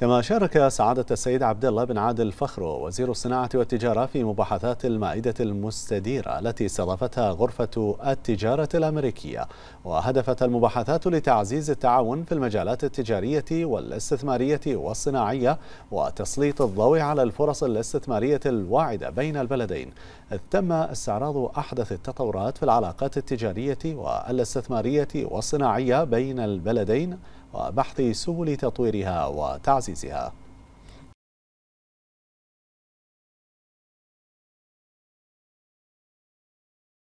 كما شارك سعادة السيد عبد الله بن عادل فخرو وزير الصناعة والتجارة في مباحثات المائدة المستديرة التي استضافتها غرفة التجارة الأمريكية وهدفت المباحثات لتعزيز التعاون في المجالات التجارية والاستثمارية والصناعية وتسليط الضوء على الفرص الاستثمارية الواعدة بين البلدين إذ تم استعراض أحدث التطورات في العلاقات التجارية والاستثمارية والصناعية بين البلدين وبحث سبل تطويرها وتعزيزها